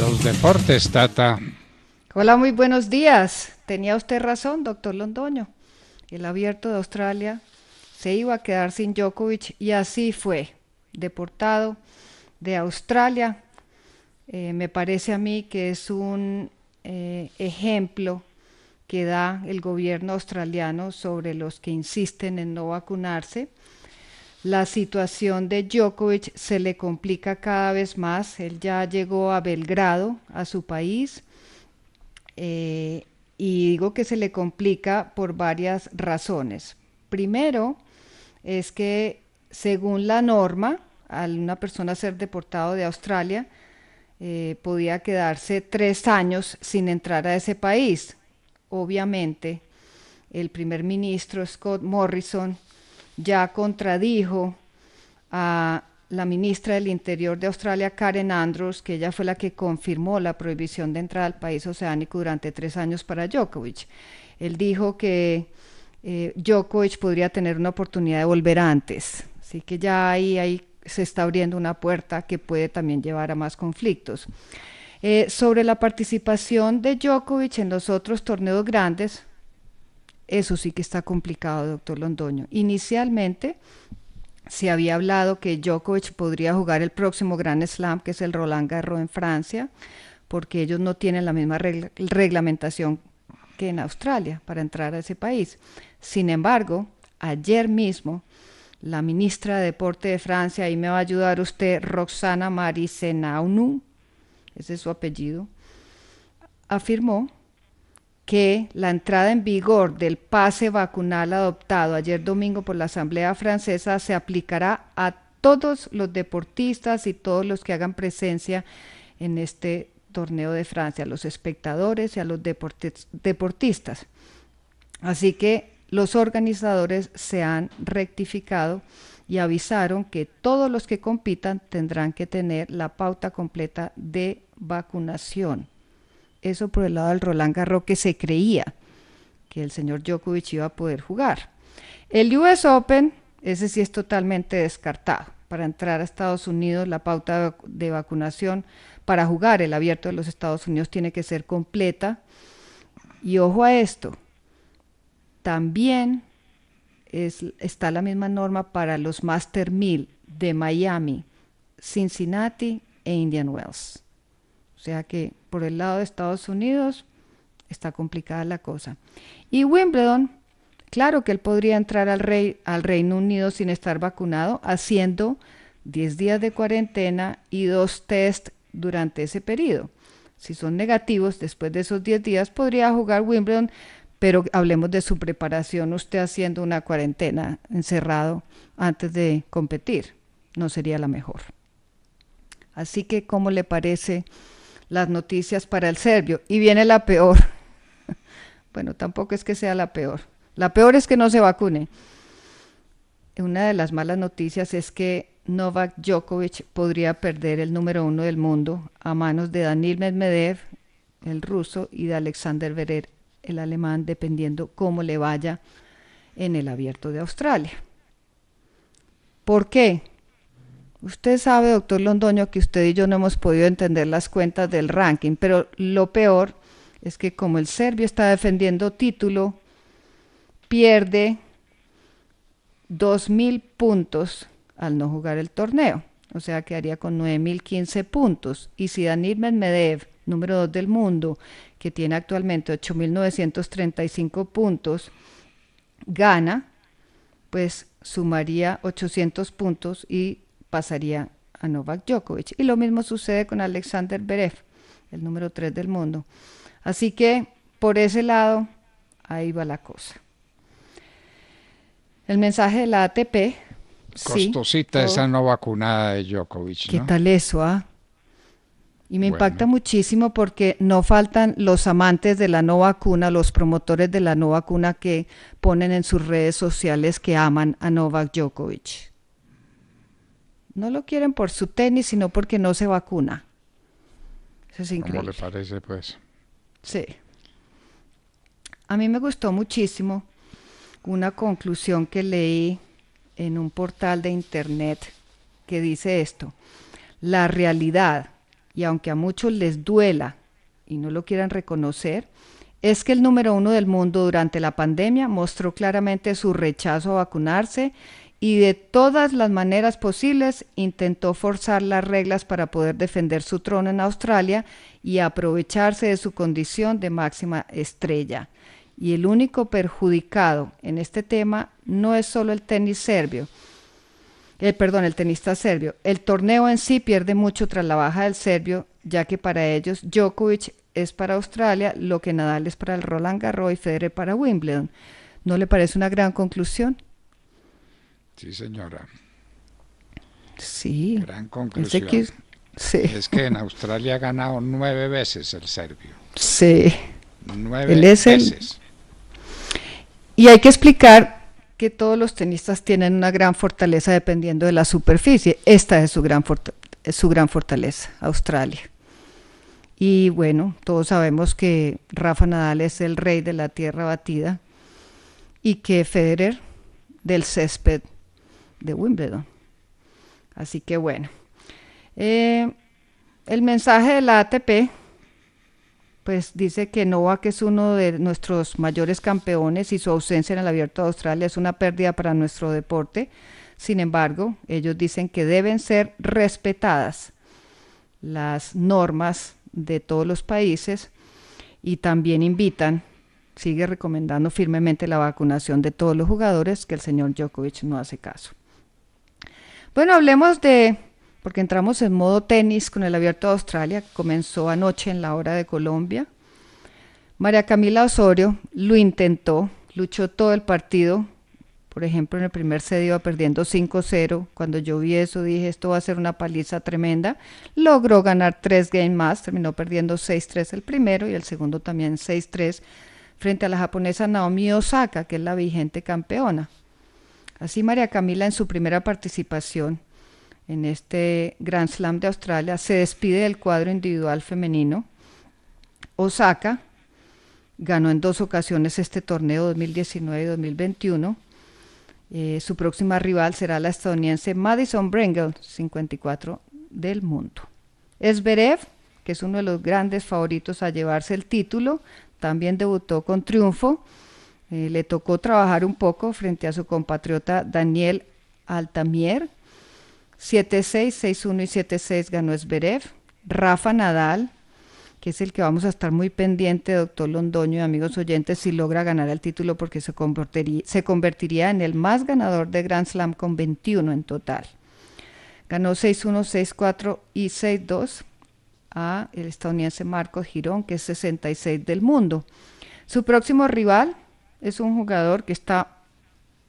Los deportes, Tata. Hola, muy buenos días. Tenía usted razón, doctor Londoño. El abierto de Australia se iba a quedar sin Djokovic y así fue. Deportado de Australia. Eh, me parece a mí que es un eh, ejemplo que da el gobierno australiano sobre los que insisten en no vacunarse la situación de Djokovic se le complica cada vez más. Él ya llegó a Belgrado, a su país. Eh, y digo que se le complica por varias razones. Primero, es que según la norma, al una persona ser deportado de Australia, eh, podía quedarse tres años sin entrar a ese país. Obviamente, el primer ministro Scott Morrison ya contradijo a la ministra del Interior de Australia, Karen Andrews, que ella fue la que confirmó la prohibición de entrar al país oceánico durante tres años para Djokovic. Él dijo que eh, Djokovic podría tener una oportunidad de volver antes. Así que ya ahí, ahí se está abriendo una puerta que puede también llevar a más conflictos. Eh, sobre la participación de Djokovic en los otros torneos grandes, eso sí que está complicado, doctor Londoño. Inicialmente se había hablado que Djokovic podría jugar el próximo Grand Slam, que es el Roland Garros en Francia, porque ellos no tienen la misma reglamentación que en Australia para entrar a ese país. Sin embargo, ayer mismo la ministra de Deporte de Francia, ahí me va a ayudar usted, Roxana Marisenaunu, ese es su apellido, afirmó que la entrada en vigor del pase vacunal adoptado ayer domingo por la Asamblea Francesa se aplicará a todos los deportistas y todos los que hagan presencia en este torneo de Francia, a los espectadores y a los deportistas. Así que los organizadores se han rectificado y avisaron que todos los que compitan tendrán que tener la pauta completa de vacunación. Eso por el lado del Roland Garros que se creía que el señor Djokovic iba a poder jugar. El US Open, ese sí es totalmente descartado. Para entrar a Estados Unidos, la pauta de vacunación para jugar el abierto de los Estados Unidos tiene que ser completa. Y ojo a esto, también es, está la misma norma para los Master 1000 de Miami, Cincinnati e Indian Wells. O sea que por el lado de Estados Unidos está complicada la cosa. Y Wimbledon, claro que él podría entrar al, rey, al Reino Unido sin estar vacunado, haciendo 10 días de cuarentena y dos test durante ese periodo. Si son negativos, después de esos 10 días podría jugar Wimbledon, pero hablemos de su preparación, usted haciendo una cuarentena encerrado antes de competir, no sería la mejor. Así que, ¿cómo le parece? las noticias para el serbio. Y viene la peor. Bueno, tampoco es que sea la peor. La peor es que no se vacune. Una de las malas noticias es que Novak Djokovic podría perder el número uno del mundo a manos de Danil Medvedev, el ruso, y de Alexander Verer, el alemán, dependiendo cómo le vaya en el abierto de Australia. ¿Por qué? Usted sabe, doctor Londoño, que usted y yo no hemos podido entender las cuentas del ranking, pero lo peor es que como el serbio está defendiendo título, pierde 2.000 puntos al no jugar el torneo. O sea, quedaría con 9.015 puntos. Y si Danil Medvedev, número 2 del mundo, que tiene actualmente 8.935 puntos, gana, pues sumaría 800 puntos y pasaría a Novak Djokovic. Y lo mismo sucede con Alexander Berev, el número 3 del mundo. Así que por ese lado, ahí va la cosa. El mensaje de la ATP. Costosita esa no vacunada de Djokovic. ¿Qué tal eso? Ah? Y me impacta muchísimo porque no faltan los amantes de la no vacuna, los promotores de la no vacuna que ponen en sus redes sociales que aman a Novak Djokovic. No lo quieren por su tenis, sino porque no se vacuna. Eso es increíble. ¿Cómo le parece, pues? Sí. A mí me gustó muchísimo una conclusión que leí en un portal de internet que dice esto. La realidad, y aunque a muchos les duela y no lo quieran reconocer, es que el número uno del mundo durante la pandemia mostró claramente su rechazo a vacunarse y de todas las maneras posibles intentó forzar las reglas para poder defender su trono en Australia y aprovecharse de su condición de máxima estrella. Y el único perjudicado en este tema no es solo el tenis serbio, el eh, perdón, el tenista serbio. El torneo en sí pierde mucho tras la baja del serbio, ya que para ellos Djokovic es para Australia lo que Nadal es para el Roland Garros y Federer para Wimbledon. ¿No le parece una gran conclusión? Sí, señora. Sí. Gran conclusión. Es que en Australia ha ganado nueve veces el serbio. Sí. Nueve veces. Y hay que explicar que todos los tenistas tienen una gran fortaleza dependiendo de la superficie. Esta es su gran, es su gran fortaleza, Australia. Y bueno, todos sabemos que Rafa Nadal es el rey de la tierra batida y que Federer del césped de Wimbledon. Así que bueno. Eh, el mensaje de la ATP, pues dice que Novak es uno de nuestros mayores campeones y su ausencia en el Abierto de Australia es una pérdida para nuestro deporte. Sin embargo, ellos dicen que deben ser respetadas las normas de todos los países y también invitan, sigue recomendando firmemente la vacunación de todos los jugadores, que el señor Djokovic no hace caso. Bueno, hablemos de, porque entramos en modo tenis con el Abierto de Australia, que comenzó anoche en la hora de Colombia. María Camila Osorio lo intentó, luchó todo el partido. Por ejemplo, en el primer set iba perdiendo 5-0. Cuando yo vi eso dije, esto va a ser una paliza tremenda. Logró ganar tres games más, terminó perdiendo 6-3 el primero y el segundo también 6-3 frente a la japonesa Naomi Osaka, que es la vigente campeona. Así María Camila en su primera participación en este Grand Slam de Australia se despide del cuadro individual femenino. Osaka ganó en dos ocasiones este torneo 2019 y 2021. Eh, su próxima rival será la estadounidense Madison Brengel, 54 del mundo. Esberev, que es uno de los grandes favoritos a llevarse el título, también debutó con triunfo eh, le tocó trabajar un poco frente a su compatriota Daniel Altamier. 7-6, 6-1 y 7-6 ganó Esberev. Rafa Nadal, que es el que vamos a estar muy pendiente, doctor Londoño y amigos oyentes, si logra ganar el título porque se convertiría, en el más ganador de Grand Slam con 21 en total. Ganó 6-1, 6-4 y 6-2 a el estadounidense Marco Girón, que es 66 del mundo. Su próximo rival, es un jugador que está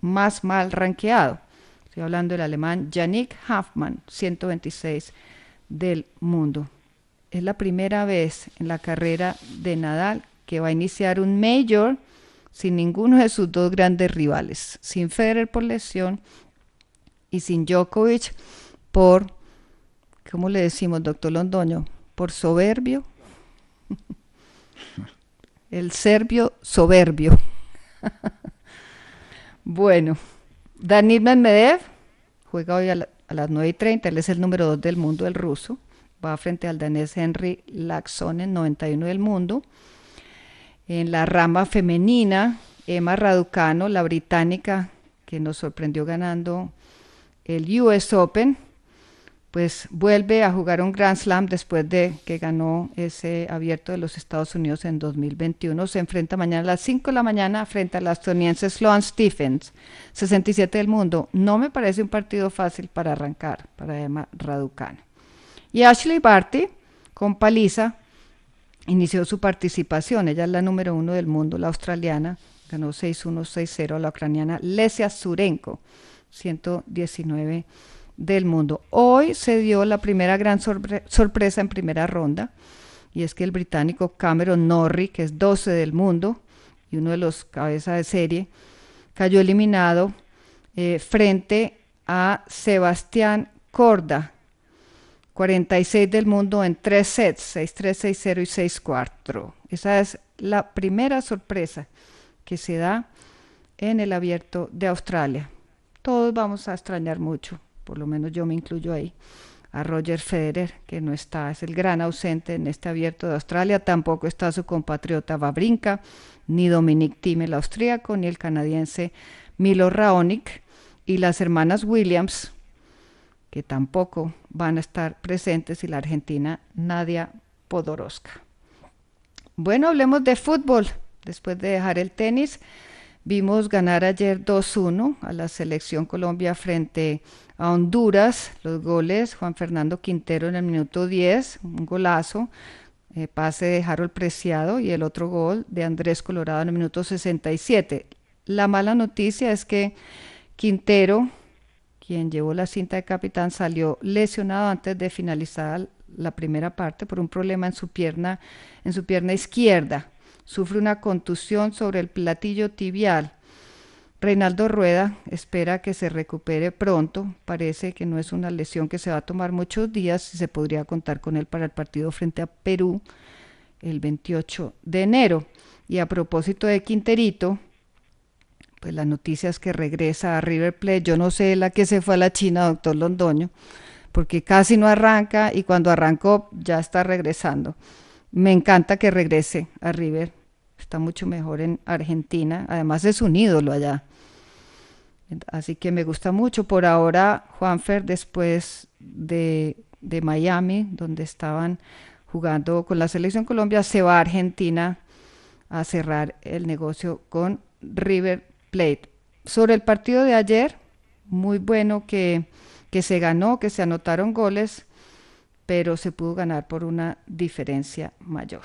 más mal rankeado. Estoy hablando del alemán Yannick Hoffman, 126 del mundo. Es la primera vez en la carrera de Nadal que va a iniciar un Major sin ninguno de sus dos grandes rivales, sin Federer por lesión y sin Djokovic por, ¿cómo le decimos, doctor Londoño? Por soberbio. El serbio soberbio. bueno, Danil Medvedev juega hoy a, las 9 y 30. Él es el número 2 del mundo, el ruso. Va frente al danés Henry en 91 del mundo. En la rama femenina, Emma Raducano, la británica, que nos sorprendió ganando el US Open pues vuelve a jugar un Grand Slam después de que ganó ese abierto de los Estados Unidos en 2021. Se enfrenta mañana a las 5 de la mañana frente a la estadounidense Sloan Stephens, 67 del mundo. No me parece un partido fácil para arrancar para Emma Raducano. Y Ashley Barty, con paliza, inició su participación. Ella es la número uno del mundo, la australiana. Ganó 6-1, 6-0 a la ucraniana Lesia Surenko, 119 del mundo. Hoy se dio la primera gran sorpresa en primera ronda y es que el británico Cameron Norrie, que es 12 del mundo y uno de los cabezas de serie, cayó eliminado eh, frente a Sebastián Corda, 46 del mundo en tres sets, 6-3, 6-0 y 6-4. Esa es la primera sorpresa que se da en el abierto de Australia. Todos vamos a extrañar mucho por lo menos yo me incluyo ahí, a Roger Federer, que no está, es el gran ausente en este abierto de Australia, tampoco está su compatriota Babrinka, ni Dominic Thiem el austríaco, ni el canadiense Milo Raonic, y las hermanas Williams, que tampoco van a estar presentes, y la argentina Nadia Podoroska. Bueno, hablemos de fútbol, después de dejar el tenis. Vimos ganar ayer 2-1 a la selección Colombia frente a Honduras. Los goles, Juan Fernando Quintero en el minuto 10, un golazo, eh, pase de Harold Preciado y el otro gol de Andrés Colorado en el minuto 67. La mala noticia es que Quintero, quien llevó la cinta de capitán, salió lesionado antes de finalizar la primera parte por un problema en su pierna, en su pierna izquierda sufre una contusión sobre el platillo tibial. Reinaldo Rueda espera que se recupere pronto. Parece que no es una lesión que se va a tomar muchos días y se podría contar con él para el partido frente a Perú el 28 de enero. Y a propósito de Quinterito, pues la noticia es que regresa a River Plate, yo no sé la que se fue a la China, doctor Londoño, porque casi no arranca y cuando arrancó ya está regresando. Me encanta que regrese a River está mucho mejor en Argentina, además es un ídolo allá. Así que me gusta mucho. Por ahora, Juanfer, después de, de Miami, donde estaban jugando con la selección Colombia, se va a Argentina a cerrar el negocio con River Plate. Sobre el partido de ayer, muy bueno que, que se ganó, que se anotaron goles, pero se pudo ganar por una diferencia mayor.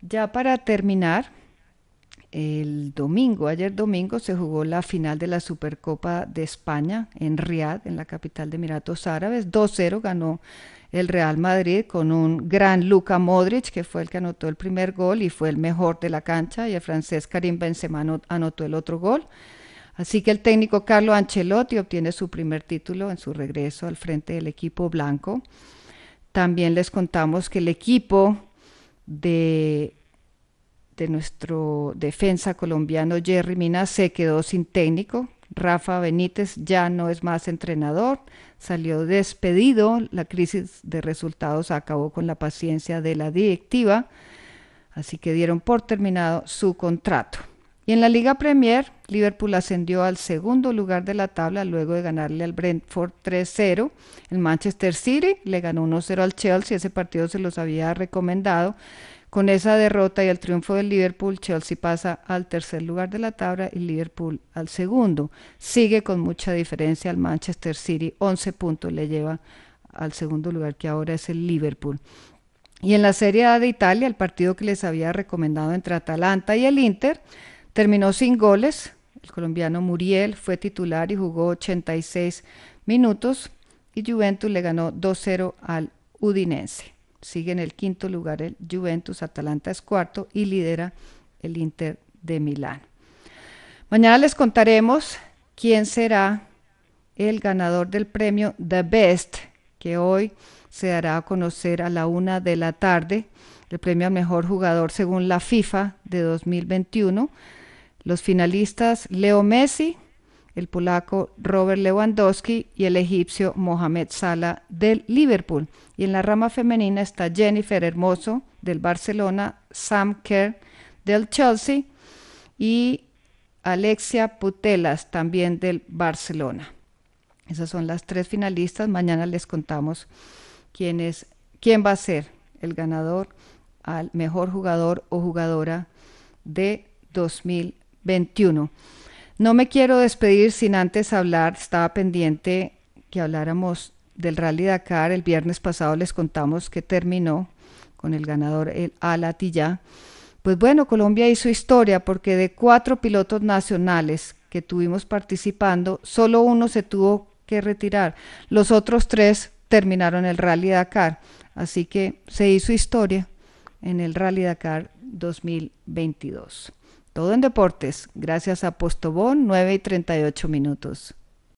Ya para terminar, el domingo, ayer domingo, se jugó la final de la Supercopa de España en Riad, en la capital de Emiratos Árabes. 2-0 ganó el Real Madrid con un gran Luka Modric, que fue el que anotó el primer gol y fue el mejor de la cancha, y el francés Karim Benzema anotó el otro gol. Así que el técnico Carlo Ancelotti obtiene su primer título en su regreso al frente del equipo blanco. También les contamos que el equipo de, nuestro defensa colombiano Jerry Minas se quedó sin técnico. Rafa Benítez ya no es más entrenador, salió despedido, la crisis de resultados acabó con la paciencia de la directiva, así que dieron por terminado su contrato. Y en la Liga Premier, Liverpool ascendió al segundo lugar de la tabla luego de ganarle al Brentford 3-0. El Manchester City le ganó 1-0 al Chelsea, ese partido se los había recomendado. Con esa derrota y el triunfo del Liverpool, Chelsea pasa al tercer lugar de la tabla y Liverpool al segundo. Sigue con mucha diferencia al Manchester City, 11 puntos le lleva al segundo lugar que ahora es el Liverpool. Y en la Serie A de Italia, el partido que les había recomendado entre Atalanta y el Inter, Terminó sin goles. El colombiano Muriel fue titular y jugó 86 minutos y Juventus le ganó 2-0 al Udinense. Sigue en el quinto lugar el Juventus, Atalanta es cuarto y lidera el Inter de Milán. Mañana les contaremos quién será el ganador del premio The Best, que hoy se dará a conocer a la una de la tarde, el premio al mejor jugador según la FIFA de 2021. Los finalistas Leo Messi, el polaco Robert Lewandowski y el egipcio Mohamed Salah del Liverpool. Y en la rama femenina está Jennifer Hermoso del Barcelona, Sam Kerr del Chelsea y Alexia Putelas también del Barcelona. Esas son las tres finalistas. Mañana les contamos quién es, quién va a ser el ganador al mejor jugador o jugadora de 2020. 21. No me quiero despedir sin antes hablar, estaba pendiente que habláramos del Rally Dakar. El viernes pasado les contamos que terminó con el ganador el Alatilla. Pues bueno, Colombia hizo historia porque de cuatro pilotos nacionales que tuvimos participando, solo uno se tuvo que retirar. Los otros tres terminaron el Rally Dakar. Así que se hizo historia en el Rally Dakar 2022. Todo en deportes, gracias a Postobón, 9 y 38 minutos.